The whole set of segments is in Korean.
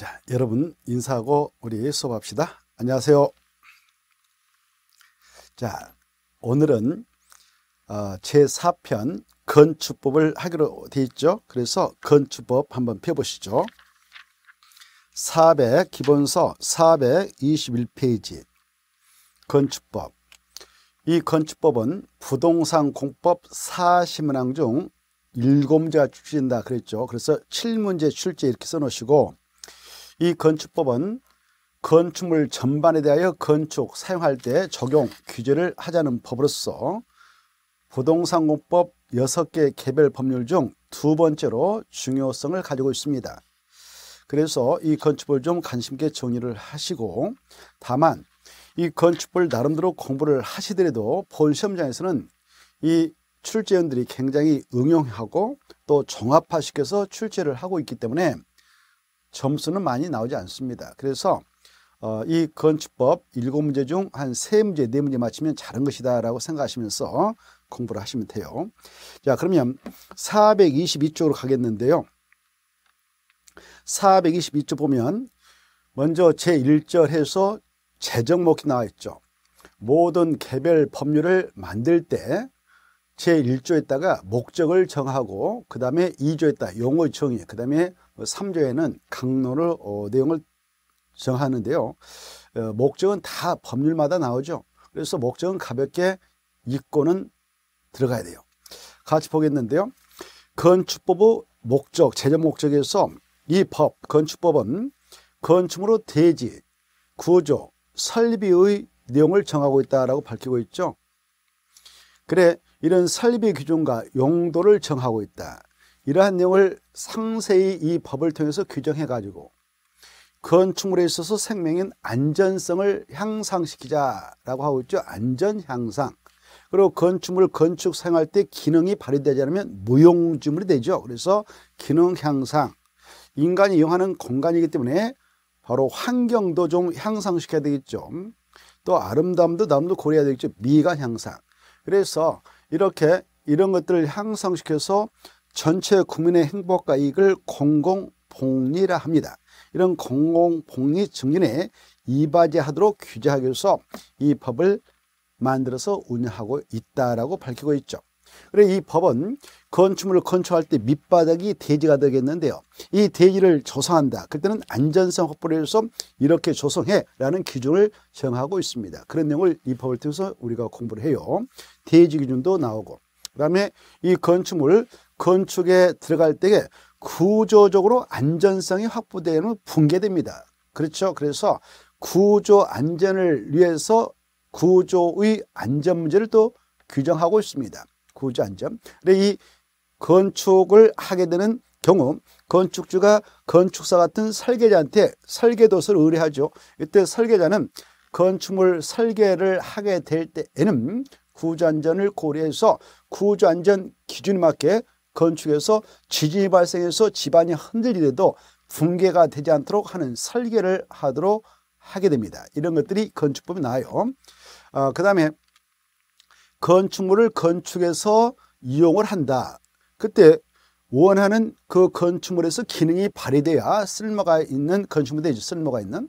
자, 여러분 인사하고 우리 수업합시다. 안녕하세요. 자, 오늘은 어, 제4편 건축법을 하기로 되어 있죠. 그래서 건축법 한번 펴보시죠. 400 기본서 421페이지 건축법 이 건축법은 부동산 공법 4시문항 중 7문제가 출제된다 그랬죠. 그래서 7문제 출제 이렇게 써놓으시고 이 건축법은 건축물 전반에 대하여 건축 사용할 때 적용 규제를 하자는 법으로서 부동산공법 6개 개별 법률 중 두 번째로 중요성을 가지고 있습니다. 그래서 이 건축법을 좀 관심 있게 정리를 하시고 다만 이 건축법을 나름대로 공부를 하시더라도 본 시험장에서는 이 출제원들이 굉장히 응용하고 또 종합화시켜서 출제를 하고 있기 때문에 점수는 많이 나오지 않습니다. 그래서 어, 이 건축법 7 문제 중 한3문제네문제 맞히면 잘한 것이다 라고 생각하시면서 공부를 하시면 돼요. 자 그러면 422쪽으로 가겠는데요. 422쪽 보면 먼저 제1절에서 재정목이 나와 있죠. 모든 개별 법률을 만들 때 제1조에다가 목적을 정하고 그 다음에 2조에다 용어의 정의 그 다음에 3조에는 어, 강론을 어, 내용을 정하는데요. 어, 목적은 다 법률마다 나오죠. 그래서 목적은 가볍게 이권은 들어가야 돼요. 같이 보겠는데요. 건축법의 목적, 재정 목적에서 이 법, 건축법은 건축으로 대지, 구조, 설비의 내용을 정하고 있다라고 밝히고 있죠. 그래, 이런 설비 기준과 용도를 정하고 있다. 이러한 내용을 상세히 이 법을 통해서 규정해 가지고 건축물에 있어서 생명인 안전성을 향상시키자라고 하고 있죠. 안전 향상. 그리고 건축물 건축 생활 때 기능이 발휘되지 않으면 무용지물이 되죠. 그래서 기능 향상. 인간이 이용하는 공간이기 때문에 바로 환경도 좀 향상시켜야 되겠죠. 또 아름다움도 남도 고려해야 되겠죠. 미관 향상. 그래서 이렇게 이런 것들을 향상시켜서 전체 국민의 행복과 이익을 공공복리라 합니다. 이런 공공복리 증진에 이바지하도록 규제하기 위해서 이 법을 만들어서 운영하고 있다라고 밝히고 있죠. 그래 이 법은 건축물을 건축할 때 밑바닥이 대지가 되겠는데요. 이 대지를 조성한다. 그때는 안전성 확보를 위해서 이렇게 조성해라는 기준을 정하고 있습니다. 그런 내용을 이 법을 통해서 우리가 공부를 해요. 대지 기준도 나오고 그다음에 이 건축물 건축에 들어갈 때에 구조적으로 안전성이 확보되면 붕괴됩니다. 그렇죠. 그래서 구조 안전을 위해서 구조의 안전 문제를 또 규정하고 있습니다. 구조 안전. 근데 이 건축을 하게 되는 경우 건축주가 건축사 같은 설계자한테 설계도서를 의뢰하죠. 이때 설계자는 건축물 설계를 하게 될 때에는 구조 안전을 고려해서 구조 안전 기준에 맞게 건축에서 지진이 발생해서 집안이 흔들리더라도 붕괴가 되지 않도록 하는 설계를 하도록 하게 됩니다. 이런 것들이 건축법이 나와요. 어, 그 다음에 건축물을 건축에서 이용을 한다. 그때 원하는 그 건축물에서 기능이 발휘돼야 쓸모가 있는 건축물에 쓸모가 있는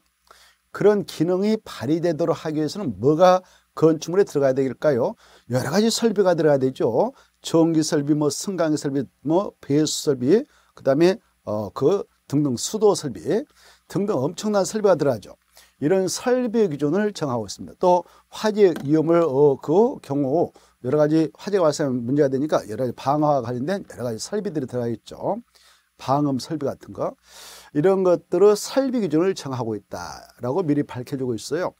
그런 기능이 발휘되도록 하기 위해서는 뭐가 건축물에 들어가야 될까요? 여러 가지 설비가 들어가야 되죠. 전기 설비, 뭐 승강기 설비, 뭐 배수 설비, 그다음에 어, 그 등등 수도 설비 등등 엄청난 설비가 들어가죠. 이런 설비 기준을 정하고 있습니다. 또 화재 위험을 어, 그 경우 여러 가지 화재가 발생 문제가 되니까 여러 가지 방화와 관련된 여러 가지 설비들이 들어가 있죠. 방음 설비 같은 거 이런 것들을 설비 기준을 정하고 있다라고 미리 밝혀주고 있어요.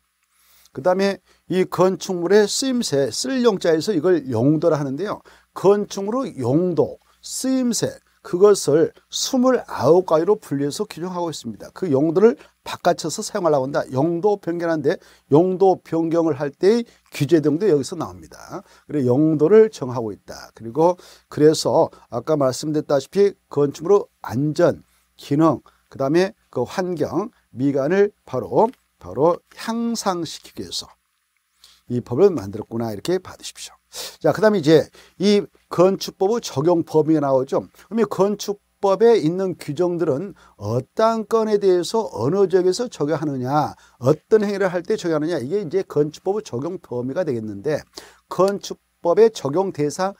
그 다음에 이 건축물의 쓰임새 쓸 용자에서 이걸 용도라 하는데요. 건축으로 용도, 쓰임새, 그것을 29가지로 분리해서 규정하고 있습니다. 그 용도를 바깥에서 사용하려고 한다. 용도 변경하는데 용도 변경을 할 때의 규제 등도 여기서 나옵니다. 그리고 용도를 정하고 있다. 그리고 그래서 아까 말씀드렸다시피 건축으로 안전, 기능, 그 다음에 그 환경, 미관을 바로 바로 향상시키기 위해서 이 법을 만들었구나 이렇게 받으십시오. 자, 그 다음에 이제 이 건축법의 적용 범위가 나오죠. 그러면 건축법에 있는 규정들은 어떠한 건에 대해서 어느 지역에서 적용하느냐, 어떤 행위를 할 때 적용하느냐, 이게 이제 건축법의 적용 범위가 되겠는데, 건축법의 적용 대상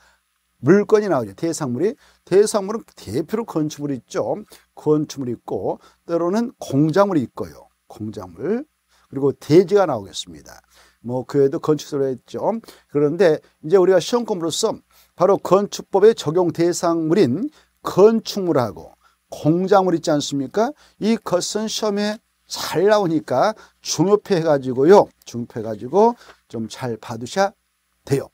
물건이 나오죠. 대상물이. 대상물은 대표로 건축물이 있죠. 건축물이 있고, 때로는 공작물이 있고요. 공작물. 그리고 대지가 나오겠습니다. 뭐 교회도 건축설을 했죠. 그런데 이제 우리가 시험 공으로서 바로 건축법의 적용 대상물인 건축물하고 공작물 있지 않습니까? 이 것은 시험에 잘 나오니까 중요해 가지고요. 중요해 가지고 좀 잘 봐두셔야 돼요.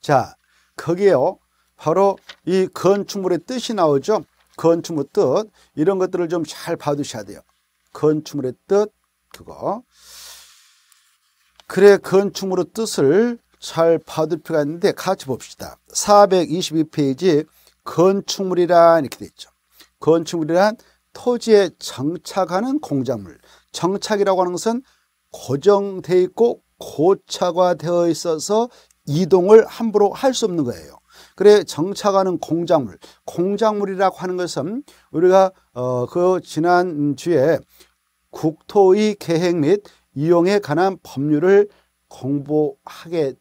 자, 거기에요. 바로 이 건축물의 뜻이 나오죠. 건축물 뜻 이런 것들을 좀 잘 봐두셔야 돼요. 건축물의 뜻 그거 글의 그래 건축물의 뜻을 잘 받을 필요가 있는데 같이 봅시다. 422페이지 건축물이란 이렇게 돼 있죠. 건축물이란 토지에 정착하는 공작물. 정착이라고 하는 것은 고정되어 있고 고착화되어 있어서 이동을 함부로 할 수 없는 거예요. 그래 정착하는 공작물, 공작물이라고 하는 것은 우리가 어, 그 지난 주에 국토의 계획 및 이용에 관한 법률을 공부하게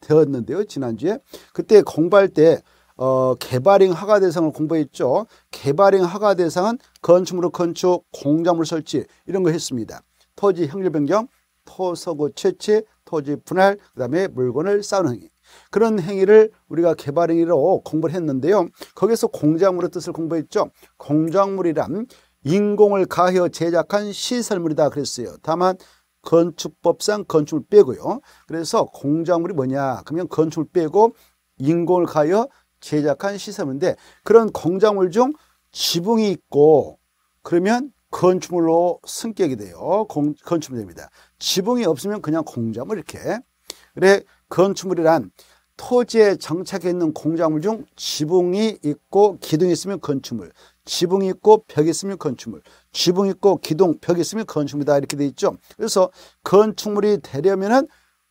되었는데요. 지난주에 그때 공부할 때 어, 개발행 허가 대상을 공부했죠. 개발행 허가 대상은 건축물로 건축, 공작물 설치 이런 거 했습니다. 토지 형질 변경, 토서구 채취, 토지 분할, 그다음에 물건을 쌓는 행위. 그런 행위를 우리가 개발행위로 공부를 했는데요. 거기서 공작물의 뜻을 공부했죠. 공작물이란 인공을 가해 제작한 시설물이다 그랬어요. 다만 건축법상 건축물 빼고요. 그래서 공작물이 뭐냐? 그러면 건축물 빼고 인공을 가여 제작한 시설인데 그런 공작물 중 지붕이 있고 그러면 건축물로 승격이 돼요. 공, 건축물입니다 지붕이 없으면 그냥 공작물 이렇게. 그래 건축물이란 토지에 정착해 있는 공작물 중 지붕이 있고 기둥이 있으면 건축물, 지붕이 있고 벽이 있으면 건축물, 지붕 있고 기둥, 벽이 있으면 건축물이다 이렇게 돼 있죠. 그래서 건축물이 되려면은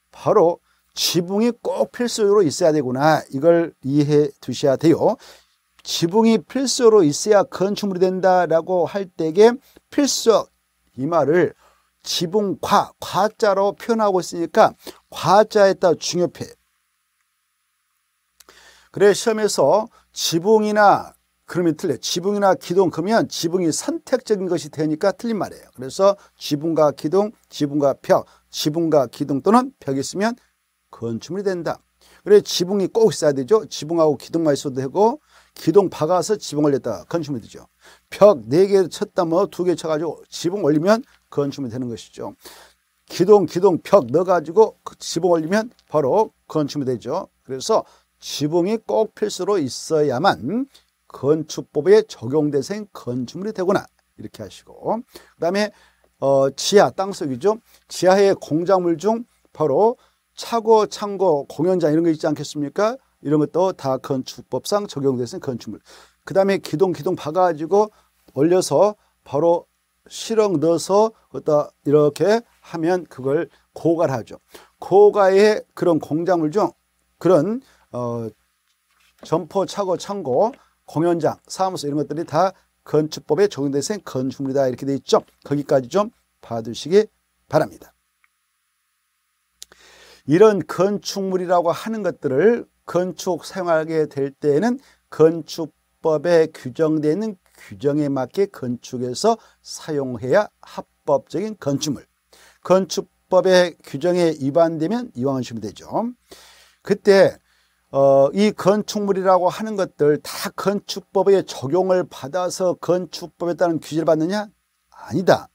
바로 지붕이 꼭 필수로 있어야 되구나. 이걸 이해해 두셔야 돼요. 지붕이 필수로 있어야 건축물이 된다라고 할 때에 필수 이 말을 지붕과 과자로 표현하고 있으니까 과자에 따라 중요해. 그래 시험에서 지붕이나 그러면 틀려. 지붕이나 기둥 그러면 지붕이 선택적인 것이 되니까 틀린 말이에요. 그래서 지붕과 기둥, 지붕과 벽, 지붕과 기둥 또는 벽이 있으면 건축물이 된다. 그래 지붕이 꼭 있어야 되죠. 지붕하고 기둥만 있어도 되고 기둥 박아서 지붕 올렸다 건축물이 되죠. 벽 네 개 쳤다 뭐 두 개 쳐가지고 지붕 올리면 건축물이 되는 것이죠. 기둥 기둥 벽 넣어가지고 지붕 올리면 바로 건축물이 되죠. 그래서 지붕이 꼭 필수로 있어야만 건축법에 적용된 생 건축물이 되거나 이렇게 하시고 그 다음에 어, 지하 땅속이죠. 지하의 공작물 중 바로 차고, 창고, 공연장 이런 거 있지 않겠습니까? 이런 것도 다 건축법상 적용되는 건축물. 그 다음에 기둥, 기둥 박아가지고 올려서 바로 실형 넣어서 그다 이렇게 하면 그걸 고갈 하죠. 고가의 그런 공작물 중 그런 어, 점포, 차고, 창고 공연장, 사무소 이런 것들이 다 건축법에 적용된 생 건축물이다 이렇게 돼 있죠. 거기까지 좀봐주시기 바랍니다. 이런 건축물이라고 하는 것들을 건축 사용하게 될 때에는 건축법에 규정되어 있는 규정에 맞게 건축에서 사용해야 합법적인 건축물. 건축법의 규정에 위반되면 이왕하시면 되죠. 그때 어, 이 건축물이라고 하는 것들 다 건축법의 적용을 받아서 건축법에 따른 규제를 받느냐? 아니다.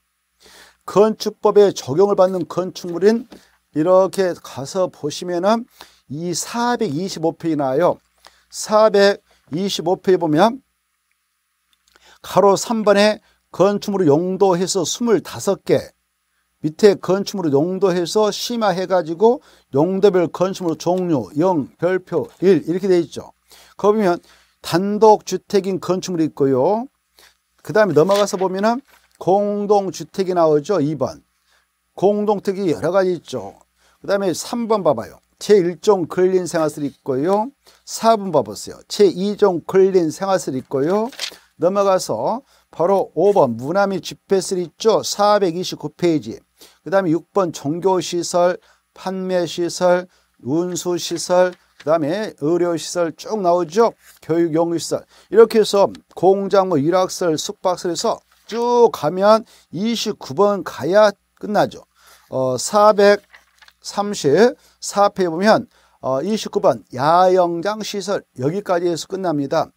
건축법의 적용을 받는 건축물인 이렇게 가서 보시면은 이 425페이지 나와요. 425페이지 보면 가로 3번에 건축물을 용도해서 25개 밑에 건축물을 용도해서 심화해가지고 용도별 건축물 종류 0, 별표 1 이렇게 돼 있죠. 거기 보면 단독주택인 건축물이 있고요. 그 다음에 넘어가서 보면은 공동주택이 나오죠. 2번. 공동택이 여러 가지 있죠. 그 다음에 3번 봐봐요. 제1종 근린 생활실 있고요. 4번 봐보세요. 제2종 근린 생활실 있고요. 넘어가서 바로 5번 문화 및 집회실 있죠. 429페이지. 그 다음에 6번 종교시설, 판매시설, 운수시설, 그 다음에 의료시설 쭉 나오죠. 교육용시설. 이렇게 해서 공장, 뭐 일학설, 숙박설에서 쭉 가면 29번 가야 끝나죠. 어, 4 3 4페이 보면 어, 29번 야영장 시설 여기까지 해서 끝납니다.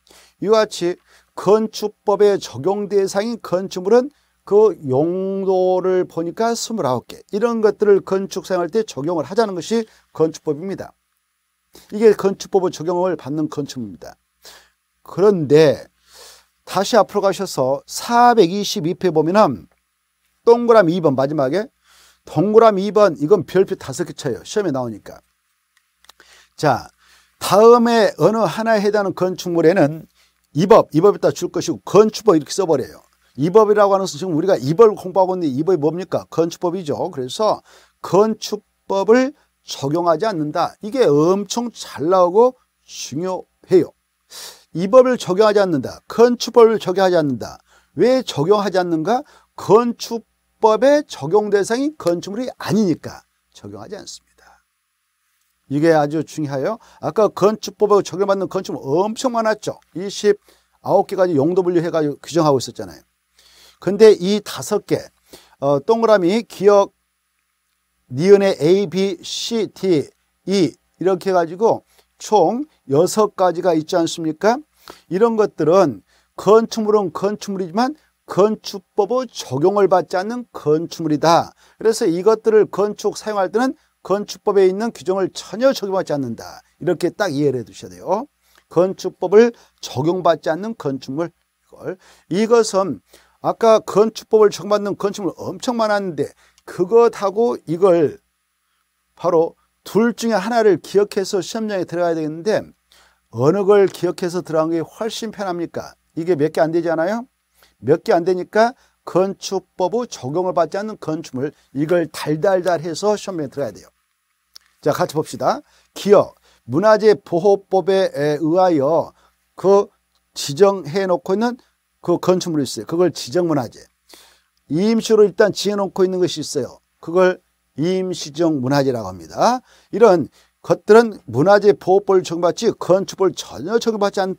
이와 같이 건축법의 적용 대상인 건축물은 그 용도를 보니까 29개 이런 것들을 건축 생활때 적용을 하자는 것이 건축법입니다. 이게 건축법의 적용을 받는 건축입니다. 그런데 다시 앞으로 가셔서 4 2 2에 보면은 동그라미 2번 마지막에 동그라미 2번 이건 별표 다섯 개 쳐요. 시험에 나오니까. 자 다음에 어느 하나에 해당하는 건축물에는 이 법, 이 법에다 줄 것이고 건축법 이렇게 써버려요. 이법이라고 하는 것은 지금 우리가 이법 공부하고 있는 이법이 뭡니까? 건축법이죠. 그래서 건축법을 적용하지 않는다. 이게 엄청 잘 나오고 중요해요. 이 법을 적용하지 않는다. 건축법을 적용하지 않는다. 왜 적용하지 않는가? 건축법의 적용 대상이 건축물이 아니니까 적용하지 않습니다. 이게 아주 중요해요. 아까 건축법을 적용받는 건축물 엄청 많았죠. 29개까지 용도 분류해가지고 규정하고 있었잖아요. 근데 이 다섯 개 어, 동그라미 기억 니은의 A, B, C, D, E 이렇게 해가지고 총 여섯 가지가 있지 않습니까? 이런 것들은 건축물은 건축물이지만 건축법의 적용을 받지 않는 건축물이다. 그래서 이것들을 건축 사용할 때는 건축법에 있는 규정을 전혀 적용받지 않는다. 이렇게 딱 이해를 해 두셔야 돼요. 건축법을 적용받지 않는 건축물. 이걸. 이것은 아까 건축법을 정받는 건축물 엄청 많았는데 그것하고 이걸 바로 둘 중에 하나를 기억해서 시험장에 들어가야 되겠는데 어느 걸 기억해서 들어간 게 훨씬 편합니까? 이게 몇 개 안 되잖아요. 몇 개 안 되니까 건축법의 적용을 받지 않는 건축물 이걸 달달달해서 시험에 들어야 돼요. 자 같이 봅시다. 기억 문화재 보호법에 의하여 그 지정해 놓고 있는 그 건축물이 있어요. 그걸 지정문화재. 임시로 일단 지어놓고 있는 것이 있어요. 그걸 임시적 문화재라고 합니다. 이런 것들은 문화재 보호법을 적용받지 건축법을 전혀 적용받지 않는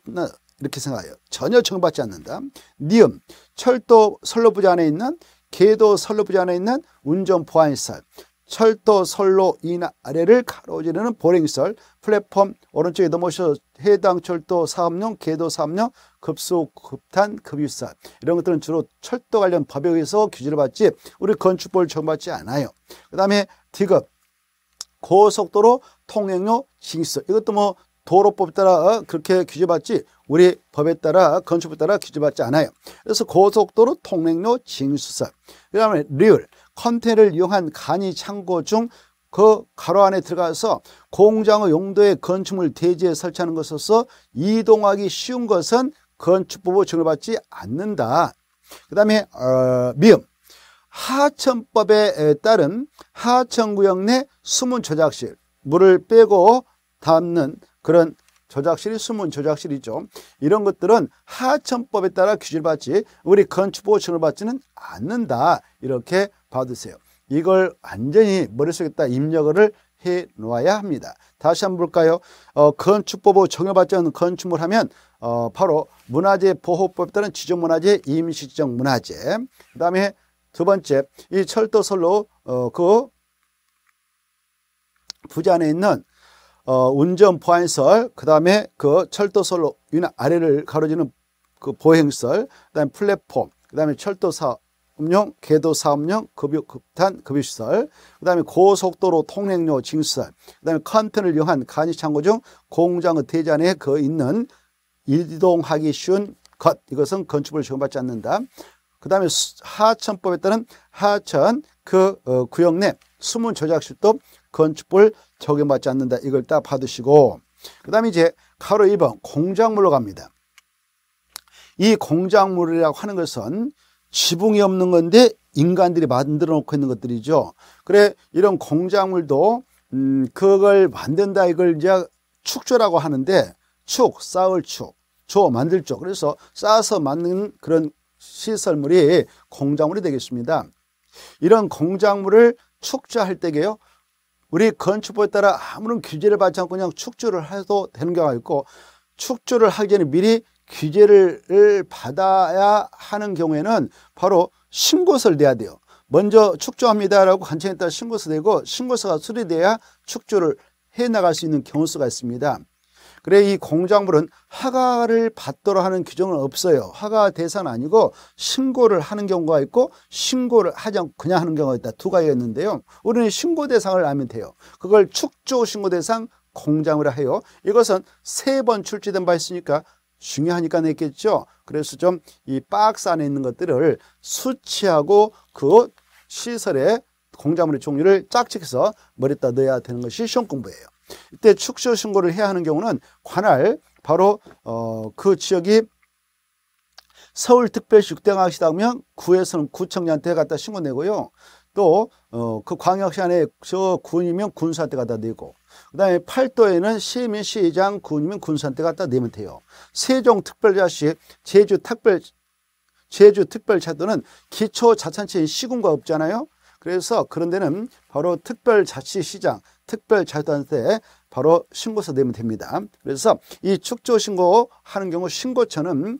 이렇게 생각해요. 전혀 적용받지 않는다. 니은 철도 선로부지 안에 있는 개도 선로부지 안에 있는 운전 보안시설 철도, 선로 인 아래를 가로지르는 보행시설, 플랫폼 오른쪽에 넘어오셔서 해당 철도 사업용, 계도 사업용, 급수, 급탄, 급유사 이런 것들은 주로 철도 관련 법에 의해서 규제를 받지 우리 건축법을 적용받지 않아요. 그 다음에 디급, 고속도로 통행료 징수 이것도 뭐 도로법에 따라 그렇게 규제받지 우리 법에 따라 건축법에 따라 규제받지 않아요. 그래서 고속도로 통행료 징수사 그 다음에 리을 컨테이너를 이용한 간이 창고 중 그 가로 안에 들어가서 공장의 용도의 건축물 대지에 설치하는 것으로서 이동하기 쉬운 것은 건축법으로 증을받지 않는다. 그 다음에 어, 미음 하천법에 따른 하천구역 내 숨은 저작실 물을 빼고 담는 그런 저작실이 숨은 저작실이죠. 이런 것들은 하천법에 따라 규제를 받지 우리 건축보호 층을 받지는 않는다. 이렇게 받으세요. 이걸 완전히 머릿속에다 입력을 해 놓아야 합니다. 다시 한번 볼까요? 어, 건축법으로 정해받지 않은 건축물 하면 어, 바로 문화재 보호법에 따른 지정문화재, 임시지정 문화재. 그 다음에 두 번째, 이철도설로 어, 그 부지 안에 있는 어, 운전 보안설, 그 다음에 그철도설로 위나 아래를 가로지는 그 보행설, 그 다음에 플랫폼, 그 다음에 철도사 금융, 궤도 사업용, 급유, 급탄, 급유시설, 그 다음에 고속도로 통행료 징수설, 그 다음에 컨텐을 이용한 간이창고 중 공장의 대잔에 그 있는 이동하기 쉬운 것, 이것은 건축을 물적용받지 않는다. 그 다음에 하천법에 따른 하천 그 어, 구역 내 숨은 저작실도 건축물 적용받지 않는다. 이걸 딱 받으시고 그 다음에 이제 가로 1번 공작물로 갑니다. 이 공작물이라고 하는 것은 지붕이 없는 건데 인간들이 만들어 놓고 있는 것들이죠. 그래 이런 공작물도 음, 그걸 만든다 이걸 이제 축조라고 하는데 축, 쌓을 축, 조, 만들 죠 그래서 쌓아서 만든 그런 시설물이 공작물이 되겠습니다. 이런 공작물을 축조할 때게요. 우리 건축법에 따라 아무런 규제를 받지 않고 그냥 축조를 해도 되는 경우가 있고 축조를 하기 전에 미리 규제를 받아야 하는 경우에는 바로 신고서를 내야 돼요. 먼저 축조합니다라고 간청에 따라 신고서 내고 신고서가 수리돼야 축조를 해나갈 수 있는 경우수가 있습니다. 그래 이 공작물은 허가를 받도록 하는 규정은 없어요. 허가 대상 은 아니고 신고를 하는 경우가 있고 신고를 하지 않고 그냥 하는 경우가 있다. 두 가지가 있는데요. 우리는 신고 대상을 알면 돼요. 그걸 축조 신고 대상 공장으로 해요. 이것은 세 번 출제된 바 있으니까 중요하니까 냈겠죠. 그래서 좀 이 박스 안에 있는 것들을 수치하고 그 시설의 공작물의 종류를 짝짓해서 머리에다 넣어야 되는 것이 시험 공부예요. 이때 축소 신고를 해야 하는 경우는 관할 바로 어, 그 지역이 서울특별시육대광역시다 하면 구에서는 구청장한테 갖다 신고 내고요. 또그 어, 그 광역시 안에 저 군이면 군수한테 갖다 내고 그 다음에 팔도에는 시민, 시장, 군민, 군산대 갖다 내면 돼요. 세종특별자식, 제주특별, 제주특별자도는 기초자산체인 시군과 없잖아요. 그래서 그런 데는 바로 특별자치시장, 특별자치단체 바로 신고서 내면 됩니다. 그래서 이 축조신고 하는 경우 신고처는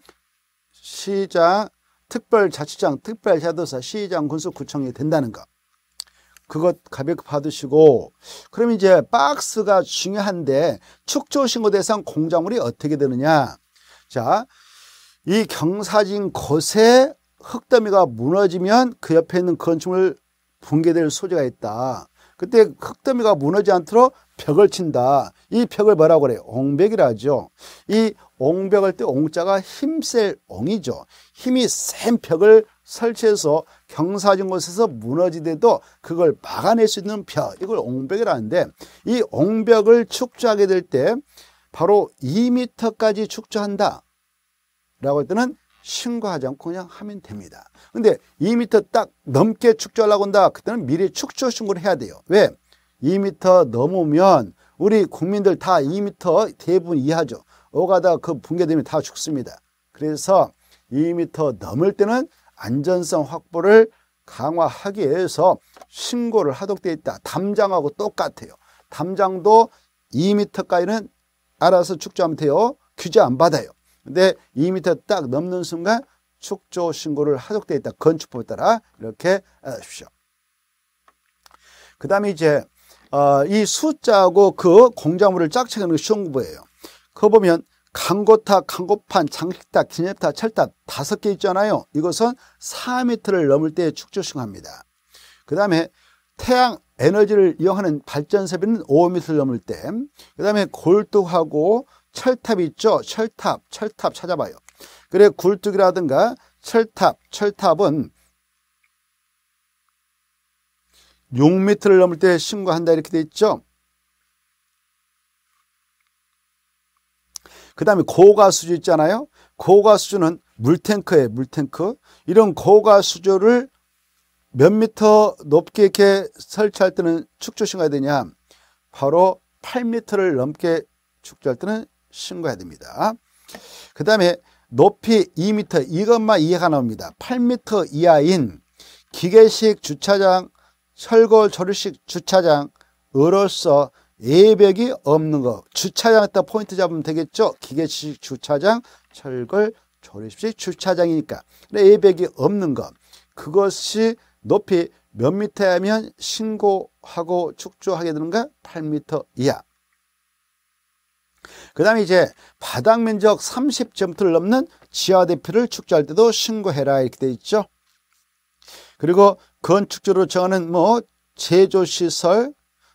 시장, 특별자치장, 특별자도사, 치 시장, 군수구청이 된다는 것. 그것 가볍게 받으시고 그럼 이제 박스가 중요한데 축조신고 대상 공작물이 어떻게 되느냐 자이 경사진 곳에 흙더미가 무너지면 그 옆에 있는 건축물 붕괴될 소지가 있다 그때 흙더미가 무너지 않도록 벽을 친다 이 벽을 뭐라고 그래요 옹벽이라 하죠 이옹벽할때 옹자가 힘셀 옹이죠 힘이 센 벽을 설치해서 경사진 곳에서 무너지더라도 그걸 막아낼 수 있는 벽 이걸 옹벽이라는데 이 옹벽을 축조하게 될 때 바로 2m까지 축조한다 라고 할 때는 신고하지 않고 그냥 하면 됩니다 근데 2m 딱 넘게 축조하려고 한다 그때는 미리 축조 신고를 해야 돼요 왜? 2m 넘으면 우리 국민들 다 2m 대부분 이하죠 오가다 그 붕괴되면 다 죽습니다 그래서 2m 넘을 때는 안전성 확보를 강화하기 위해서 신고를 하도록 되어 있다. 담장하고 똑같아요. 담장도 2m까지는 알아서 축조하면 돼요. 규제 안 받아요. 근데 2m 딱 넘는 순간 축조 신고를 하도록 되어 있다. 건축법에 따라 이렇게 알아주십시오. 그 다음에 이제 어, 이 숫자하고 그 공작물을 짝짝이는 게 시험부예요. 그거 보면 강고타 강고판, 장식타기념타 철탑 다섯 개 있잖아요. 이것은 4m를 넘을 때 축조승합니다. 그 다음에 태양 에너지를 이용하는 발전세비는 5m를 넘을 때, 그 다음에 골뚝하고 철탑 있죠? 철탑, 철탑 찾아봐요. 그래, 굴뚝이라든가 철탑, 철탑은 6m를 넘을 때 신고한다 이렇게 돼 있죠? 그 다음에 고가수주 있잖아요. 고가수주는 물탱크에 물탱크. 이런 고가수주를 몇 미터 높게 이렇게 설치할 때는 축조 신가야 되냐? 바로 8미터를 넘게 축조할 때는 신고해야 됩니다. 그 다음에 높이 2미터 이것만 이해가 나옵니다. 8미터 이하인 기계식 주차장, 철골 조립식 주차장으로서 예백이 없는 거 주차장에 다 포인트 잡으면 되겠죠 기계식 주차장 철골 조립식 주차장이니까 근데 예백이 없는 거 그것이 높이 몇 미터 하면 신고하고 축조하게 되는가 8미터 이하 그 다음에 이제 바닥 면적 3 0점곱를 넘는 지하 대표를 축조할 때도 신고해라 이렇게 돼 있죠 그리고 건축주로 정하는 뭐 제조시설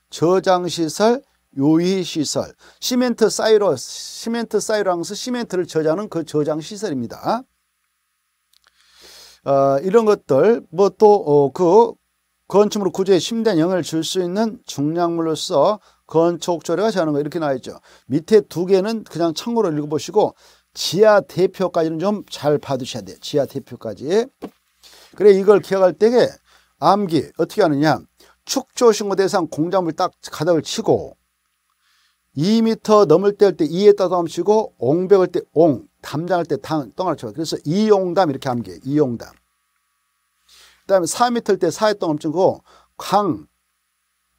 저장시설, 요의시설, 시멘트 사이로, 시멘트 사이로랑서 시멘트를 저장하는 그 저장시설입니다. 어, 이런 것들, 뭐 또그 어, 건축물 구조에 심대한 영향을 줄 수 있는 중량물로서 건축조례가 정하는 거 이렇게 나와 있죠. 밑에 두 개는 그냥 참고로 읽어보시고 지하 대표까지는 좀 잘 봐두셔야 돼요. 지하 대표까지. 그래 이걸 기억할 때에 암기 어떻게 하느냐. 축조 신고 대상 공작물 딱 가닥을 치고 2미터 넘을 때 할때 2에 따서 치고 옹벽을 때 옹, 담장할 때 당, 덩어리 쳐. 그래서 이용담 이렇게 함께 이용담. 그다음에 4미일때 4에 덩어 치고 광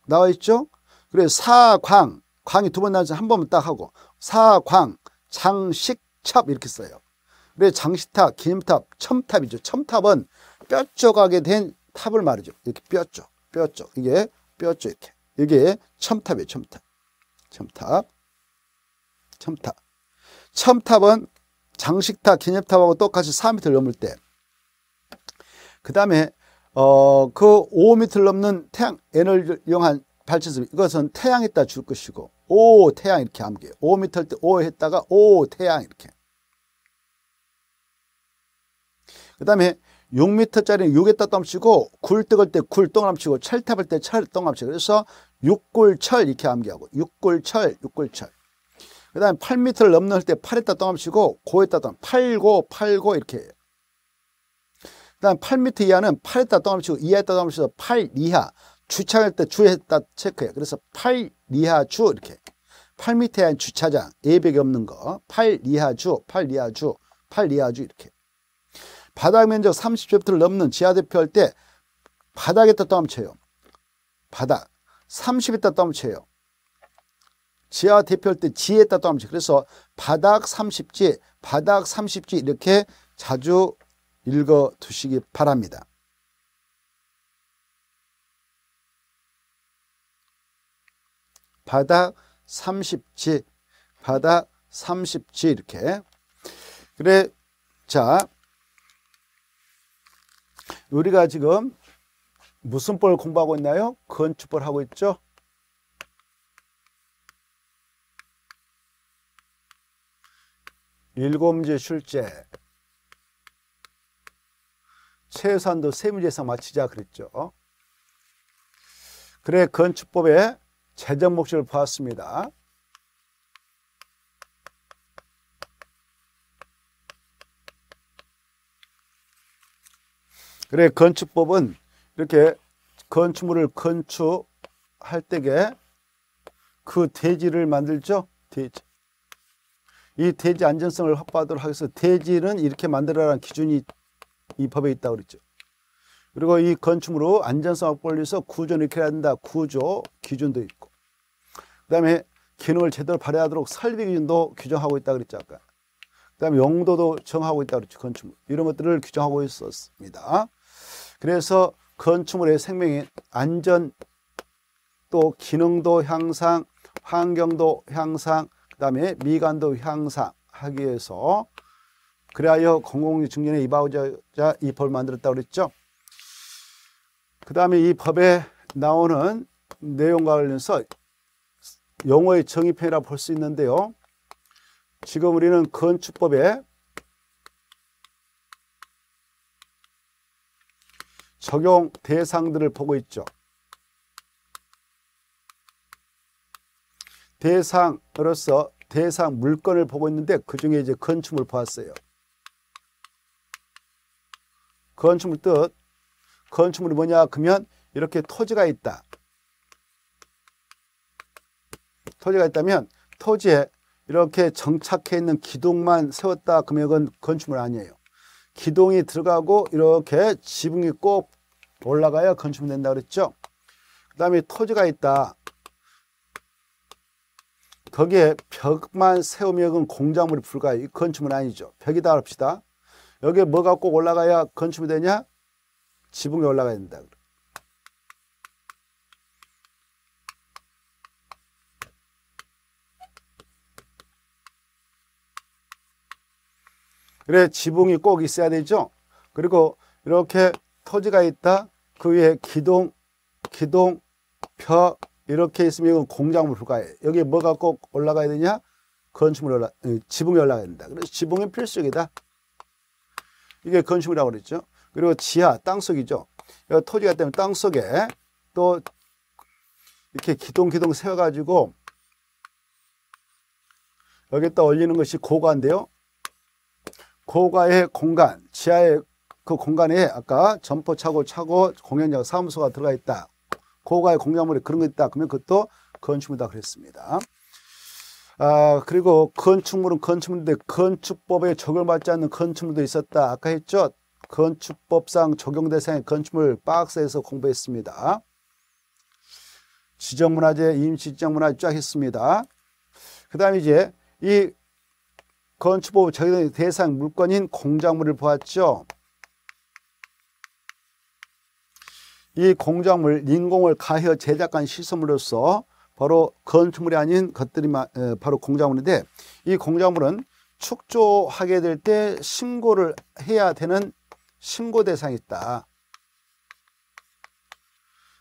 나와 있죠? 그래 사광 광이 두 번 나와서 한 번만 딱 하고 사광 장식탑 이렇게 써요. 그래 장식탑, 기념탑, 첨탑이죠. 첨탑은 뼈조각에 된 탑을 말이죠. 이렇게 뼈쪽. 뼈 쪽, 이게 뼈쪽 이렇게. 이게 첨탑이에요, 첨탑. 첨탑. 첨탑. 첨탑은 장식탑, 기념탑하고 똑같이 4m 를 넘을 때. 그 다음에 어, 그 5m를 넘는 태양 에너지를 이용한 발전소 이것은 태양에다 줄 것이고 오 태양 이렇게 암기해요. 5m일 때5 했다가 오 태양 이렇게. 그 다음에 6미터짜리 6에다 넘치고굴 뜨걸 때굴 동그람 치고 철 탑을 때철 동그람 치고 그래서 육골철 이렇게 암기하고 육골철 육골철 그 다음에 8미터를 넘는 때 8에다 동그람 치고 고에다 동그 팔고 팔고 이렇게 그 다음 8미터 이하는 8에다 동그람 치고 이하에다 동그람 치고 8 이하 주차할 때 주에다 체크해 그래서 8 이하 주 이렇게 8미터 이하 주차장 예백이 없는 거8 이하 주8 이하 주8 이하 주 이렇게 바닥 면적 30제곱미터를 넘는 지하대표 할때 바닥에다 떠넘쳐요 바닥 30에다 떠넘쳐요 지하 대표할 때 지에다 떠넘쳐요 그래서 바닥 30지, 바닥 30지 이렇게 자주 읽어두시기 바랍니다. 바닥 30지, 바닥 30지 이렇게. 그래, 자. 우리가 지금 무슨 법을 공부하고 있나요? 건축볼 하고 있죠? 일곱째 출제 최소한도 세 문제 이상 마치자 그랬죠. 그래 건축법의 재정 목적을 보았습니다. 그래 건축법은 이렇게 건축물을 건축할 때에 그 대지를 만들죠. 대지. 이 대지 안전성을 확보하도록 해서 대지는 이렇게 만들어라는 기준이 이 법에 있다고 그랬죠. 그리고 이 건축물로 안전성 확보를 위해서 구조는 이렇게 한다. 구조 기준도 있고. 그 다음에 기능을 제대로 발휘하도록 설비 기준도 규정하고 있다 그랬죠. 그 다음에 용도도 정하고 있다 그랬죠. 건축물. 이런 것들을 규정하고 있었습니다. 그래서 건축물의 생명의 안전 또 기능도 향상 환경도 향상 그 다음에 미관도 향상하기 위해서 그래여 공공중년의 의 이바우자 이 법을 만들었다고 그랬죠 그 다음에 이 법에 나오는 내용과 관련해서 용어의 정의편이라 볼수 있는데요 지금 우리는 건축법에 적용 대상들을 보고 있죠. 대상으로서 대상 물건을 보고 있는데 그 중에 이제 건축물 보았어요. 건축물 뜻, 건축물이 뭐냐 그러면 이렇게 토지가 있다. 토지가 있다면 토지에 이렇게 정착해 있는 기둥만 세웠다 금액은 건축물 아니에요. 기동이 들어가고 이렇게 지붕이 꼭 올라가야 건축이 된다 그랬죠. 그 다음에 토지가 있다. 거기에 벽만 세우면 공작물이 불가해. 건축은 아니죠. 벽이다 합시다. 여기에 뭐가 꼭 올라가야 건축이 되냐? 지붕이 올라가야 된다. 그래 지붕이 꼭 있어야 되죠. 그리고 이렇게 토지가 있다. 그 위에 기둥, 기둥, 펴 이렇게 있으면 이건 공작물 불가해. 여기 뭐가 꼭 올라가야 되냐? 건축물 올라, 지붕이 올라가야 된다. 그래서 지붕이 필수적이다. 이게 건축물이라고 그랬죠. 그리고 지하, 땅속이죠. 토지가 있다면 땅속에 또 이렇게 기둥기둥 세워가지고 여기다 올리는 것이 고가인데요. 고가의 공간, 지하의 그 공간에 아까 점포 차고 차고 공연장 사무소가 들어가 있다. 고가의 공작물이 그런 거 있다. 그러면 그것도 건축물이다 그랬습니다. 아, 그리고 건축물은 건축물인데 건축법에 적용받지 않는 건축물도 있었다. 아까 했죠? 건축법상 적용 대상의 건축물 박스에서 공부했습니다. 지정문화재, 임시지정문화재 쫙 했습니다. 그 다음에 이제 이 건축법 적용 대상 물건인 공작물을 보았죠. 이 공작물, 인공을 가혀 제작한 시설물로서 바로 건축물이 아닌 것들이 바로 공작물인데 이 공작물은 축조하게 될 때 신고를 해야 되는 신고 대상이 있다.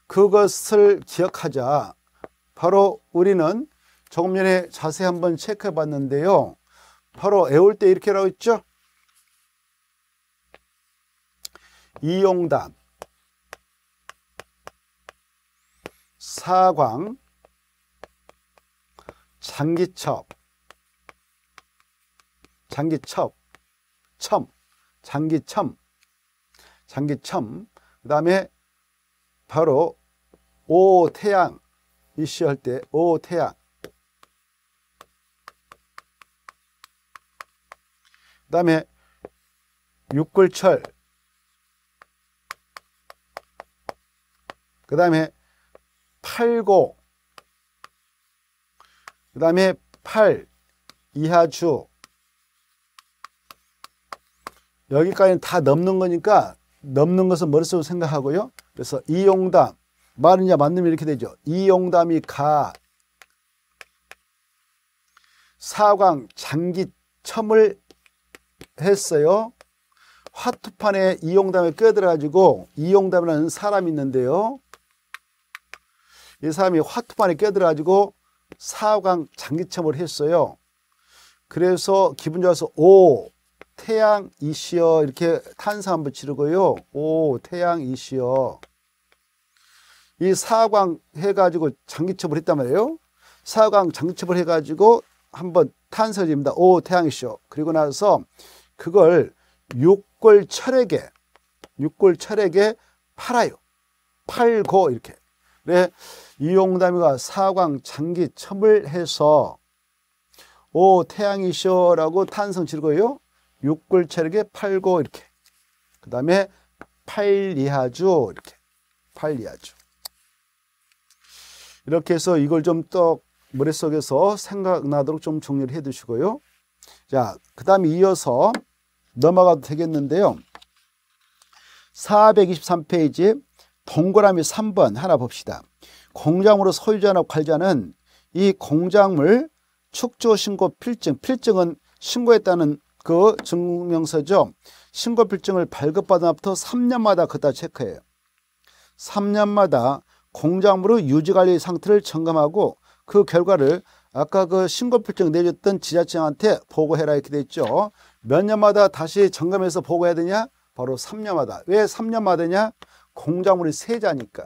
그것을 기억하자 바로 우리는 조금 전에 자세히 한번 체크해 봤는데요. 바로 애올 때 이렇게 나와 있죠? 이용담, 사광, 장기첩, 장기첩, 첨, 장기첨, 장기첨, 그 다음에 바로 오 태양, 이씨 할때오 태양, 그 다음에 육골철 그 다음에 팔고 그 다음에 팔 이하주 여기까지는 다 넘는 거니까 넘는 것은 머릿속으로 생각하고요 그래서 이용담 말은 이제 만들면 이렇게 되죠 이용담이 가 사광 장기 첨을 했어요. 화투판에 이용담을 껴들어가지고 이용담이라는 사람이 있는데요. 이 사람이 화투판에 껴들어가지고 사강 장기첨을 했어요. 그래서 기분 좋아서 오 태양 이시여 이렇게 탄사 한번 치르고요. 오 태양 이시여 이 사강 해가지고 장기첩을 했단 말이에요. 사강 장기첩을 해가지고 한번 탄서입니다. 오 태양 이시여 그리고 나서 그걸 육골 철에게 육골 철에게 팔아요. 팔고 이렇게. 그래 네, 이용담이가 사광 장기 첨을 해서 오 태양이시여라고 탄성 지르고요. 육골 철에게 팔고 이렇게. 그 다음에 팔리하주 이렇게 팔리하주 이렇게 해서 이걸 좀 떡 머릿속에서 생각나도록 좀 정리를 해 두시고요. 자, 그 다음에 이어서 넘어가도 되겠는데요. 423페이지 동그라미 3번 하나 봅시다. 공장으로 소유자나 관자는 이 공작물 축조신고 필증, 필증은 신고했다는 그 증명서죠. 신고 필증을 발급받은 앞부터 3년마다 그다 체크해요. 3년마다 공작물의 유지관리 상태를 점검하고 그 결과를 아까 그 신고 필증 내줬던 지자체한테 보고해라 이렇게 돼 있죠. 몇 년마다 다시 점검해서 보고해야 되냐? 바로 3년마다. 왜 3년마다냐? 공작물이 세자니까.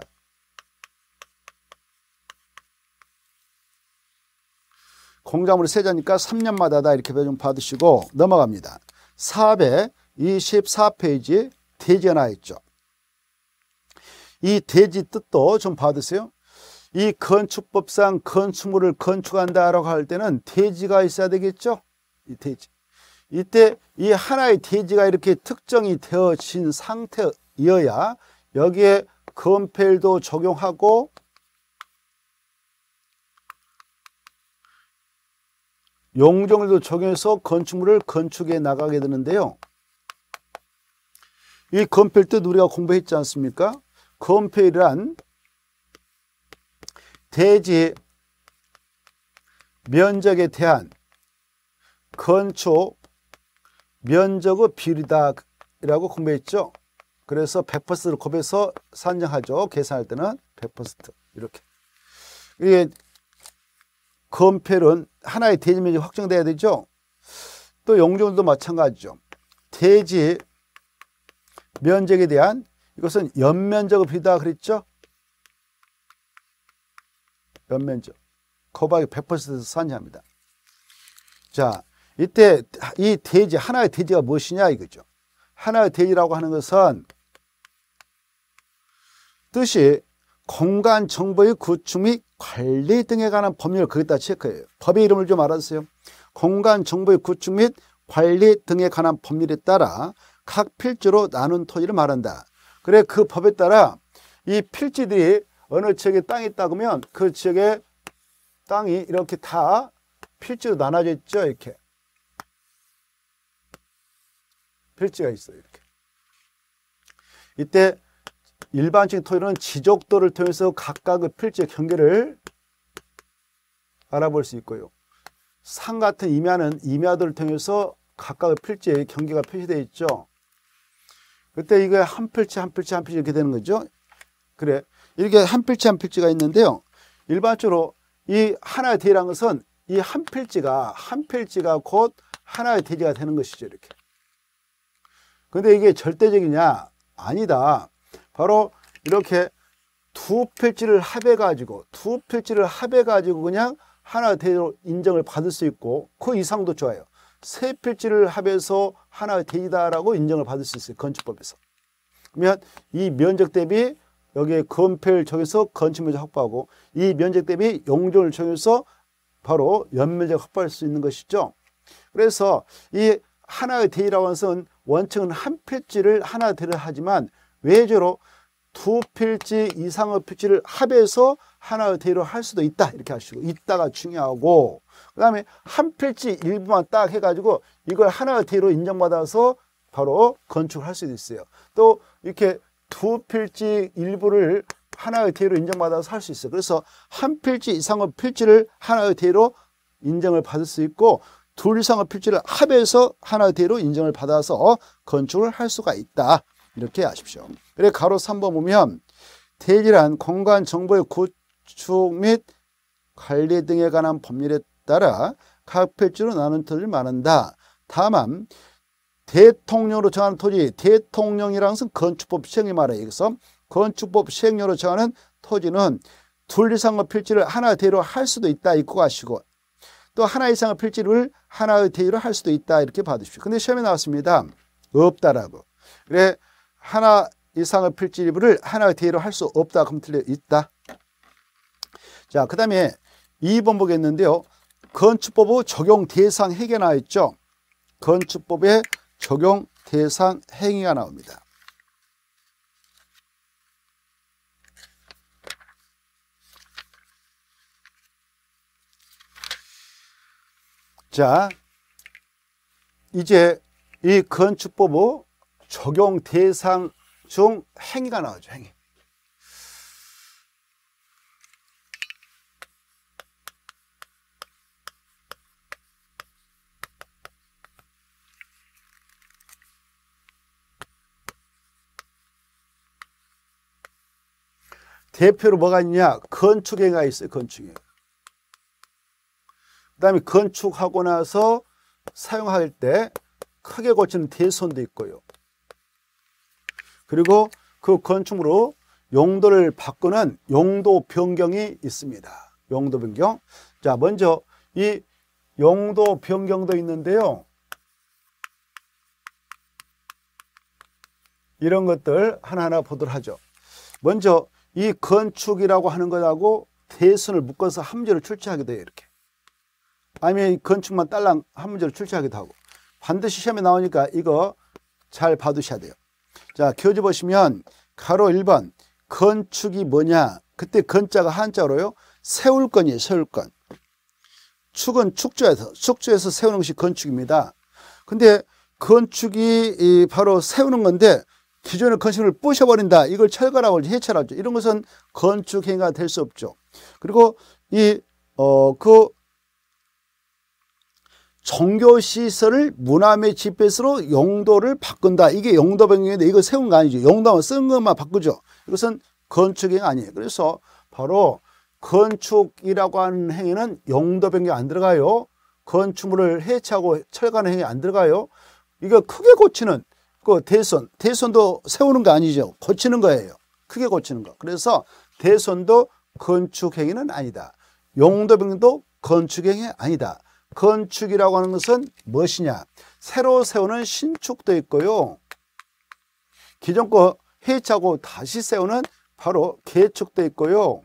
공작물이 세자니까 3년마다다 이렇게 좀 받으시고 넘어갑니다. 424페이지 대지가 나 있죠. 이 대지 뜻도 좀 받으세요. 이 건축법상 건축물을 건축한다라고 할 때는 대지가 있어야 되겠죠. 이 대지. 이때 이 하나의 대지가 이렇게 특정이 되어진 상태이어야 여기에 건펠도 적용하고 용적률도 적용해서 건축물을 건축해 나가게 되는데요. 이 건필 뜻 우리가 공부했지 않습니까? 건필이란 대지 면적에 대한 건축 면적의 비율이다라고 공부했죠. 그래서 100%를 곱해서 산정하죠. 계산할 때는 100% 이렇게. 이게 건폐율은 하나의 대지 면적이 확정돼야 되죠. 또 용적률도 마찬가지죠. 대지 면적에 대한 이것은 연면적의 비다 그랬죠? 연면적. 곱하기 100%에서 산지합니다. 자, 이때 이 대지 하나의 대지가 무엇이냐 이거죠. 하나의 대지라고 하는 것은 뜻이 공간 정보의 구축 및 관리 등에 관한 법률을 거기다 체크해요. 법의 이름을 좀알았어요 공간 정보의 구축 및 관리 등에 관한 법률에 따라 각 필지로 나눈 토지를 말한다. 그래 그 법에 따라 이 필지들이 어느 지역에 땅이 있다 그러면 그 지역에 땅이 이렇게 다 필지로 나눠져 있죠. 이렇게 필지가 있어요. 이렇게. 이때 일반적인 토요일은 지적도를 통해서 각각의 그 필지의 경계를 알아볼 수 있고요. 상 같은 임야는 임야도를 통해서 각각의 그 필지의 경계가 표시되어 있죠. 그때 이거 한 필지 한 필지 한 필지 이렇게 되는 거죠. 그래 이렇게 한 필지 한 필지가 있는데요. 일반적으로 이 하나의 대라는 것은 이 한 필지가 한 필지가 곧 하나의 대지가 되는 것이죠. 이렇게 근데 이게 절대적이냐? 아니다. 바로 이렇게 두 필지를 합해 가지고 두 필지를 합해 가지고 그냥 하나 대로 인정을 받을 수 있고 그 이상도 좋아요. 세 필지를 합해서 하나의 대이다라고 인정을 받을 수 있어요. 건축법에서. 그러면 이 면적 대비 여기에 건폐를 정해서 건축면적 확보하고 이 면적 대비 용적을 정해서 바로 연면적 확보할 수 있는 것이죠. 그래서 이 하나의 대이라고원스는 원칙은 한 필지를 하나 대를 하지만 외제로 두 필지 이상의 필지를 합해서 하나의 대로 할 수도 있다 이렇게 하시고 있다가 중요하고 그 다음에 한 필지 일부만 딱 해가지고 이걸 하나의 대로 인정받아서 바로 건축할 을 수도 있어요 또 이렇게 두 필지 일부를 하나의 대로 인정받아서 할 수 있어요 그래서 한 필지 이상의 필지를 하나의 대로 인정을 받을 수 있고 둘 이상의 필지를 합해서 하나대로 인정을 받아서 건축을 할 수가 있다. 이렇게 아십시오. 그래 가로 3번 보면 대기란 공간 정보의 구축 및 관리 등에 관한 법률에 따라 각 필지로 나눈 토지를 말한다. 다만 대통령으로 정하는 토지 대통령이라는 것은 건축법 시행에 말해 여기서 건축법 시행령으로 정하는 토지는 둘 이상의 필지를 하나대로 할 수도 있다 이거 아시고 또 하나 이상의 필지를 하나의 대의로 할 수도 있다 이렇게 봐주십시오 근데 시험에 나왔습니다. 없다라고. 그래 하나 이상의 필지를 하나의 대의로 할 수 없다 그럼 틀려 있다. 자, 그 다음에 2번 보겠는데요. 건축법의 적용 대상 행위가 나와 있죠. 건축법의 적용 대상 행위가 나옵니다. 자, 이제 이 건축법의 적용 대상 중 행위가 나오죠, 행위. 대표로 뭐가 있냐? 건축행위가 있어요, 건축행위. 그다음에 건축하고 나서 사용할 때 크게 고치는 대손도 있고요. 그리고 그 건축으로 용도를 바꾸는 용도 변경이 있습니다. 용도 변경. 자, 먼저 이 용도 변경도 있는데요. 이런 것들 하나하나 보도록 하죠. 먼저 이 건축이라고 하는 것하고 대선을 묶어서 함지를 출제하게 돼요. 이렇게. 아니면 건축만 딸랑 한 문제를 출제하기도 하고 반드시 시험에 나오니까 이거 잘 봐두셔야 돼요. 자 교재 보시면 가로 1번 건축이 뭐냐 그때 건자가 한자로요 세울 건이에요 세울 건 축은 축조에서 축조에서 세우는 것이 건축입니다. 근데 건축이 바로 세우는 건데 기존의 건축을 부셔버린다. 이걸 철거라고 해체라죠 이런 것은 건축 행위가 될 수 없죠. 그리고 이어그 종교시설을 문화의 집회스로 용도를 바꾼다. 이게 용도 변경인데 이거 세운 거 아니죠. 용도만 쓴 것만 바꾸죠. 이것은 건축행 아니에요. 그래서 바로 건축이라고 하는 행위는 용도 변경 안 들어가요. 건축물을 해체하고 철거하는 행위 안 들어가요. 이거 크게 고치는 그대손대손도 세우는 거 아니죠. 고치는 거예요. 크게 고치는 거. 그래서 대손도 건축행위는 아니다. 용도 변경도 건축행위 아니다. 건축이라고 하는 것은 무엇이냐? 새로 세우는 신축도 있고요. 기존 거 해체하고 다시 세우는 바로 개축도 있고요.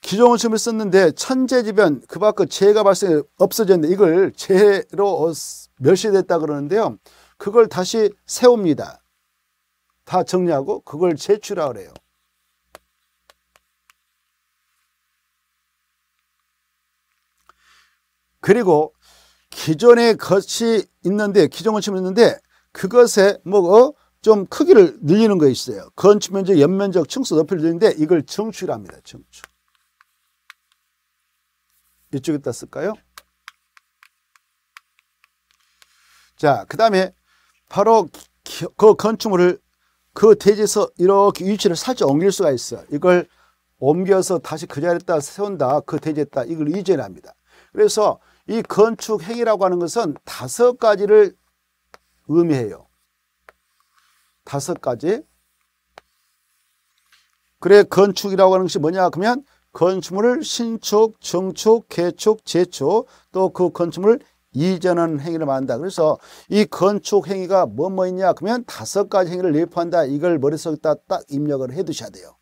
기존 원심을 썼는데 천재지변 그밖의 재해가 발생 없어졌는데 이걸 재해로 어, 멸시됐다 그러는데요. 그걸 다시 세웁니다. 다 정리하고 그걸 제출하래요. 그리고 기존의 것이 있는데 기존 건축이 있는데 그것에 뭐좀 어? 크기를 늘리는 거 있어요. 건축 면적, 연면적, 층수 높이를 늘리는데 이걸 증축이랍니다. 증축. 이쪽에다 쓸까요? 자, 그 다음에 바로 그 건축물을 그 대지에서 이렇게 위치를 살짝 옮길 수가 있어. 이걸 옮겨서 다시 그 자리에다 세운다. 그 대지에다 이걸 이전합니다. 그래서 이 건축 행위라고 하는 것은 다섯 가지를 의미해요. 다섯 가지. 그래 건축이라고 하는 것이 뭐냐 그러면 건축물을 신축, 증축, 개축, 재축 또 그 건축물을 이전하는 행위를 말한다. 그래서 이 건축 행위가 뭐뭐 뭐 있냐 그러면 다섯 가지 행위를 내포한다. 이걸 머릿속에 딱 입력을 해 두셔야 돼요.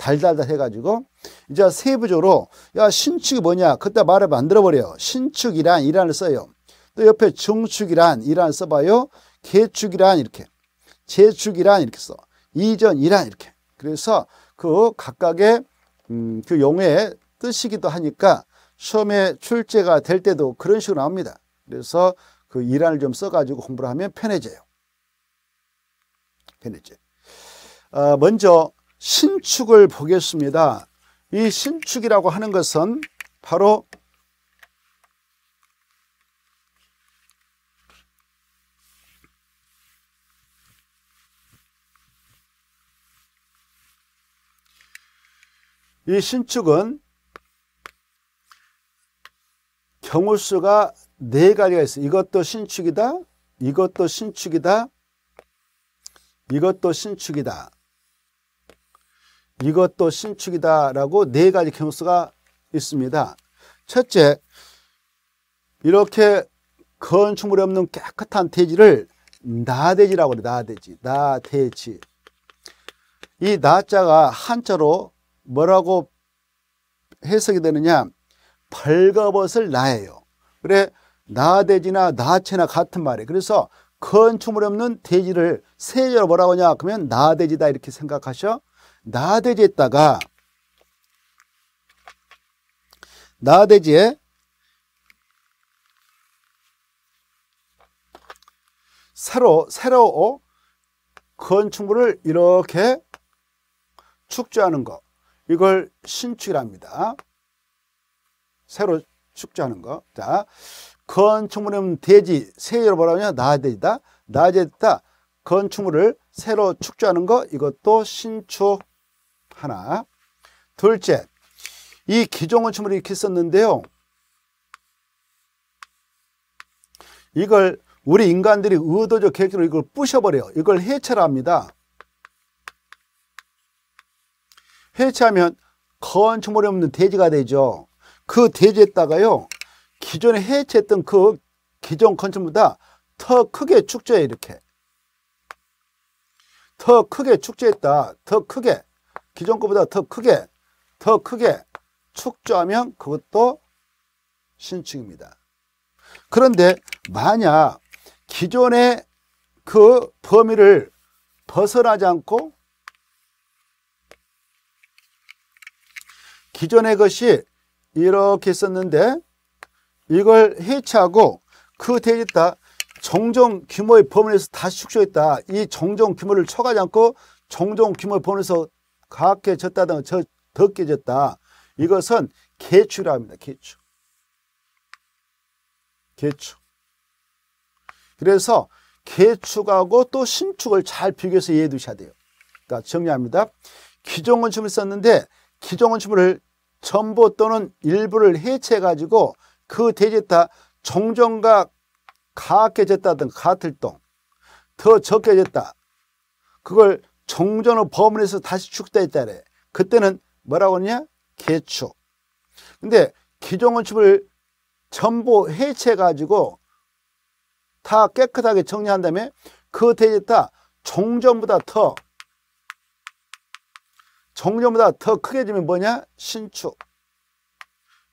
달달달 해가지고 이제 세부적으로 야 신축이 뭐냐 그때 말을 만들어버려요. 신축이란 이란을 써요. 또 옆에 중축이란 이란을 써봐요. 개축이란 이렇게 재축이란 이렇게 써. 이전이란 이렇게. 그래서 그 각각의 음, 그 용어의 뜻이기도 하니까 시험에 출제가 될 때도 그런 식으로 나옵니다. 그래서 그 이란을 좀 써가지고 공부를 하면 편해져요. 편해져요. 어, 먼저 신축을 보겠습니다. 이 신축이라고 하는 것은 바로 이 신축은 경우수가 네 가지가 있어요. 이것도 신축이다. 이것도 신축이다. 이것도 신축이다. 이것도 신축이다라고 네 가지 경우수가 있습니다. 첫째, 이렇게 건축물이 없는 깨끗한 대지를 나대지라고 그래 나대지, 나대지. 이 나자가 한자로 뭐라고 해석이 되느냐? 벌거벗을 나예요. 그래 나대지나 나체나 같은 말이에요. 그래서 건축물 없는 대지를 세제로 뭐라고 하냐? 그러면 나대지다 이렇게 생각하셔 나대지에다가 나대지에 새로 새로 건축물을 이렇게 축조하는 거 이걸 신축이랍니다. 새로 축조하는 거. 자, 건축물은 대지 세로 뭐라냐 나대지다 나대지다 건축물을 새로 축조하는 거 이것도 신축 하나. 둘째, 이 기종어춤을 이렇게 썼는데요. 이걸 우리 인간들이 의도적 계획적으로 이걸 부셔버려요. 이걸 해체를 합니다. 해체하면 건축물이 없는 대지가 되죠. 그 대지에다가요. 기존에 해체했던 그 기존 건축보다 물더 크게 축제해 이렇게. 더 크게 축제했다. 더 크게. 기존 것보다더 크게 더 크게 축조하면 그것도 신축입니다. 그런데 만약 기존의 그 범위를 벗어나지 않고 기존의 것이 이렇게 있었는데 이걸 해체하고 그 대에다 종종 규모의 범위에서 다시 축소했다. 이 종종 규모를 초과지 않고 종종 규모의 범위에서 가게 졌다든 저 덥게 졌다. 이것은 개추라 니다 개추. 개추. 그래서 개축하고 또 신축을 잘 비교해서 이해해 두셔야 돼요. 그러니까 정리합니다. 기존건축을 썼는데 기존건축을 전부 또는 일부를 해체해가지고 그 대제타 종전과 가깝게 졌다든 같을 동, 더 적게 졌다. 그걸 정전을 범문에서 다시 축대했다래. 그때는 뭐라고 하느냐? 개축. 근데 기존 건축을 전부 해체해가지고 다 깨끗하게 정리한 다음에 그 대지다 종전보다 더 종전보다 더 크게 되면 뭐냐? 신축.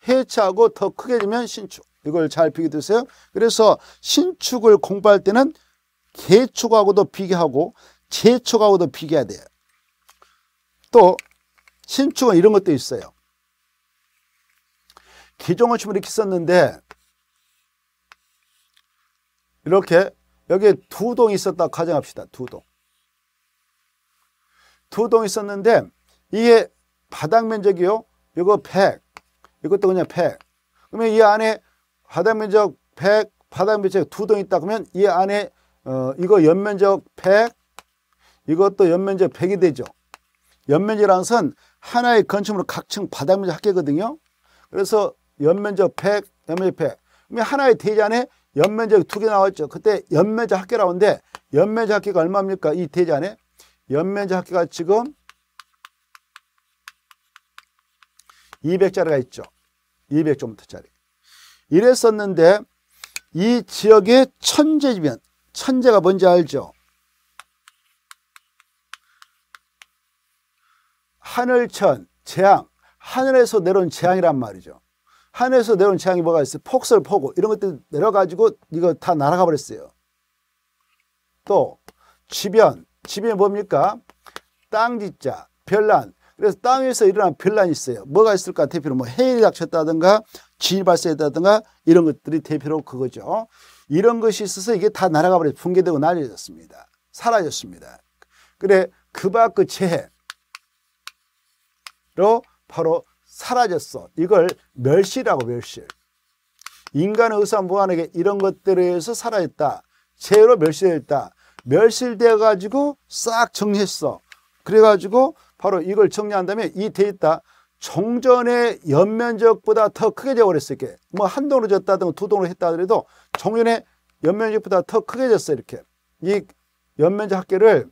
해체하고 더 크게 되면 신축. 이걸 잘 비교해 두세요. 그래서 신축을 공부할 때는 개축하고도 비교하고 제초가고도 비교해야 돼요. 또 신축은 이런 것도 있어요. 기종어 춤을 이렇게 썼는데 이렇게 여기에 두동 있었다 가정합시다. 두 동. 두동 있었는데 이게 바닥 면적이요. 이거 100. 이것도 그냥 100. 그러면 이 안에 바닥 면적 100, 바닥 면적 두 동 있다 그러면 이 안에 어, 이거 연면적 100, 이것도 연면제 폐기되죠. 연면제란 선 하나의 건축물 각층 바닥면적 합계거든요. 그래서 연면적 100, 연면적 100. 그러면 하나의 대지 안에 연면적이 두 개 나왔죠. 그때 연면적 합계라고 하는데 연면적 합계가 얼마입니까? 이 대지 안에 연면적 합계가 지금 200짜리가 있죠. 200조미터짜리. 이랬었는데 이 지역의 천재지변, 천재가 뭔지 알죠? 하늘천, 재앙, 하늘에서 내려온 재앙이란 말이죠. 하늘에서 내려온 재앙이 뭐가 있어요? 폭설, 폭우 이런 것들 내려가지고 이거 다 날아가 버렸어요. 또 지변, 지변이 뭡니까? 땅짓자, 별난. 그래서 땅에서 일어난 별난이 있어요. 뭐가 있을까? 대표로 뭐 해일이 닥쳤다든가 진이 발생했다든가 이런 것들이 대표로 그거죠. 이런 것이 있어서 이게 다 날아가 버려 붕괴되고 날려졌습니다. 사라졌습니다. 그래 그밖의 그 재해 로 바로 사라졌어. 이걸 멸시라고 멸실 인간의 의사무한에게 이런 것들에 의해서 살아있다. 죄로 멸시됐다. 멸실돼 가지고 싹 정리했어. 그래 가지고 바로 이걸 정리한 다음에 이돼 있다. 종전의 연면적보다 더 크게 되어버렸어 이렇게. 뭐 한 동으로 졌다든 가두 동으로 했다 하더라도 종전의 연면적보다 더 크게 졌어 이렇게. 이 연면적 합계를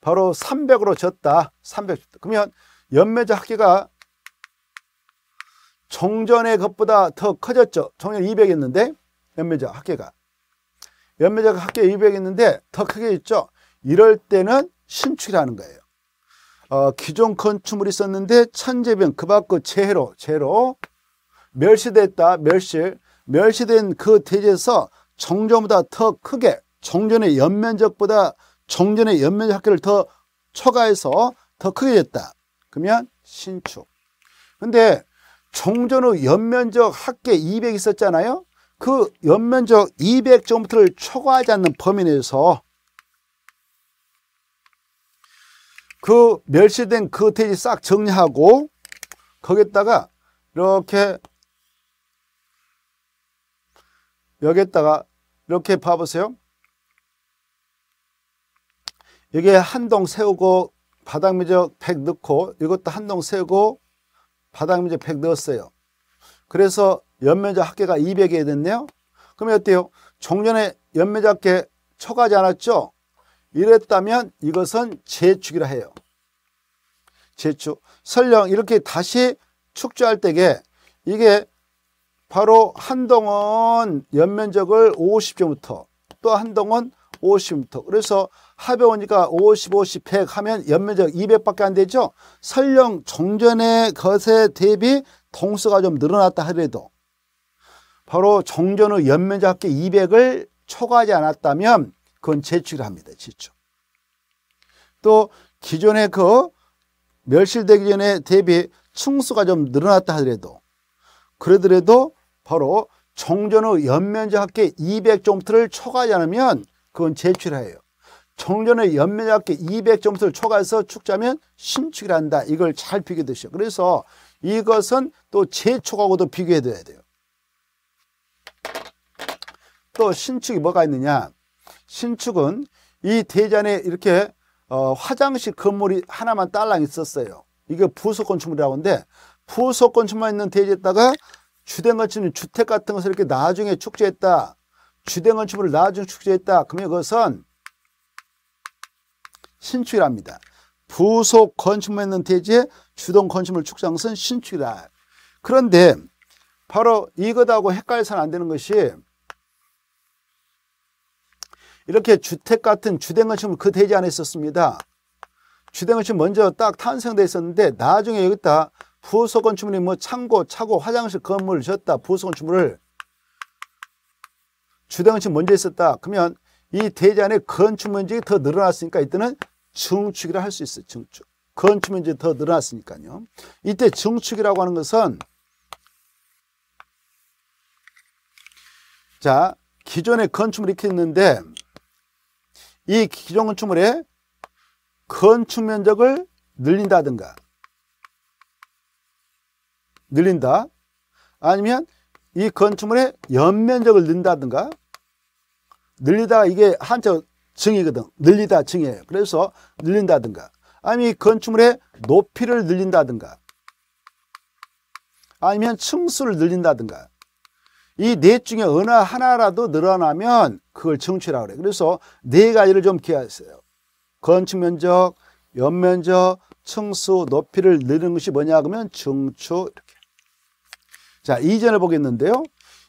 바로 300으로 졌다. 300. 그러면 연매자 학계가 종전의 것보다 더 커졌죠. 종전 200이었는데 연매자 학계가 연매자가 합계 200이었는데 더 크게 있죠. 이럴 때는 신축이라는 거예요. 어, 기존 건축물이 있었는데 천재병그 밖의 재해로 재로 해 멸시됐다. 멸실. 멸시된 그 대지에서 정전보다 더 크게 정전의 연면적보다 종전의 연면적 합계를 더 초과해서 더 크게 됐다. 그러면 신축. 근데 종전 후 연면적 합계 200 있었잖아요. 그 연면적 200제곱미터를 초과하지 않는 범위 내에서 그 멸시된 그테지싹 정리하고 거기에다가 이렇게 여기에다가 이렇게 봐보세요. 여기에 한동 세우고 바닥 미적 팩 넣고 이것도 한동 세우고 바닥 미적 팩 넣었어요. 그래서 연면적 합계가 200이 됐네요. 그러면 어때요? 종전에 연면적 합계 초과하지 않았죠? 이랬다면 이것은 재축이라 해요. 재축. 설령 이렇게 다시 축조할 때게 이게 바로 한동은 연면적을 50점부터 또 한동은 50m. 그래서 하배오니까 50, 50, 100 하면 연면적 200밖에 안 되죠. 설령 종전의 것에 대비 동수가 좀 늘어났다 하더라도 바로 종전의 연면적 합계 200을 초과하지 않았다면 그건 제출을 합니다. 재축. 또 기존의 그 멸실되기 전에 대비 충수가 좀 늘어났다 하더라도 그러더라도 바로 종전의 연면적 합계 200 정도를 초과하지 않으면 그건 제출해요. 청년의 연매력계 200점수를 초과해서 축자면 신축이 한다. 이걸 잘 비교해 주시죠. 그래서 이것은 또 재촉하고도 비교해 둬야 돼요. 또 신축이 뭐가 있느냐. 신축은 이 대전에 이렇게 어, 화장실 건물이 하나만 딸랑 있었어요. 이게 부속 건축물이라고 하는데 부속 건축만 있는 대지에다가 주된 건축은 주택 같은 것을 이렇게 나중에 축제했다. 주된 건축물을 나중 축제했다. 그러면 그것은 신축이랍니다. 부속 건축물에 있는 대지에 주동 건축물 축장은 신축이다. 그런데 바로 이것하고 헷갈려서는 안 되는 것이 이렇게 주택 같은 주된 건축물 그 대지 안에 있었습니다. 주된 건축물 먼저 딱 탄생돼 있었는데 나중에 여기다 부속 건축물이 뭐 창고, 차고, 화장실 건물을 지었다. 부속 건축물을 주당은 지금 먼저 있었다. 그러면 이 대지안의 건축 면적이 더 늘어났으니까 이때는 증축이라 할 수 있어요. 증축. 건축 면적이 더 늘어났으니까요. 이때 증축이라고 하는 것은 자 기존의 건축물이 이렇게 있는데 이 기존 건축물의 건축 면적을 늘린다든가 늘린다 아니면 이 건축물의 연면적을 늘린다든가늘리다 이게 한자 증이거든 늘리다 증이에요 그래서 늘린다든가 아니면 이 건축물의 높이를 늘린다든가 아니면 층수를 늘린다든가 이넷 네 중에 어느 하나라도 늘어나면 그걸 증취라고 그래 그래서 네 가지를 좀 기하세요 건축면적, 연면적, 층수, 높이를 늘리는 것이 뭐냐 그러면 증축 자, 이전을 보겠는데요.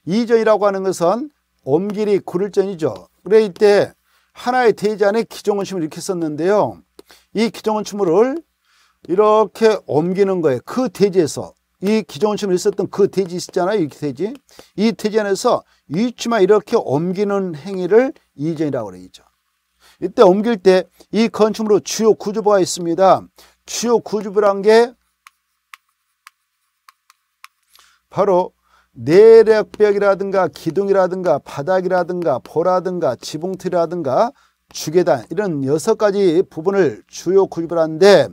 이전이라고 하는 것은 옴길이 구를전이죠. 그래 이때 하나의 대지 안에 기종원춤을 이렇게 썼는데요. 이 기종원춤을 이렇게 옮기는 거예요. 그 대지에서 이 기종원춤을 썼던 그 대지 있잖아요. 이 대지. 이 대지 안에서 이추만 이렇게 옮기는 행위를 이전이라고 그러죠. 이때 옮길 때 이건축물로 주요 구조부가 있습니다. 주요 구조부란 게 바로 내력벽이라든가 기둥이라든가 바닥이라든가 보라든가 지붕틀이라든가 주계단 이런 여섯 가지 부분을 주요 구입하는데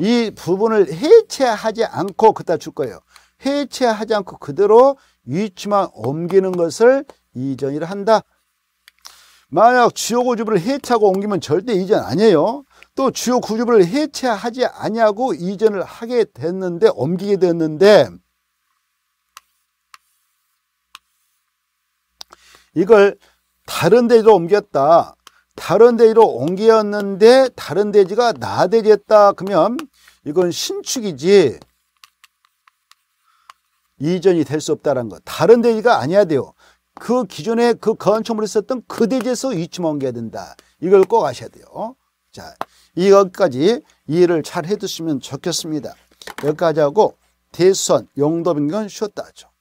을이 부분을 해체하지 않고 그다 줄 거예요. 해체하지 않고 그대로 위치만 옮기는 것을 이전이라 한다. 만약 주요 구조부를 해체하고 옮기면 절대 이전 아니에요. 또 주요 구조부를 해체하지 아니고 이전을 하게 됐는데 옮기게 됐는데 이걸 다른 대지로 옮겼다. 다른 대지로 옮겼는데 다른 대지가 나대지였다. 그러면 이건 신축이지 이전이 될 수 없다는 거. 다른 대지가 아니야 돼요. 그 기존에 그 건축물에 있었던 그 대지에서 위치만 옮겨야 된다. 이걸 꼭 아셔야 돼요. 자, 이것까지 이해를 잘 해두시면 좋겠습니다. 여기까지 하고 대선 용도 변경 쉬었다 하죠.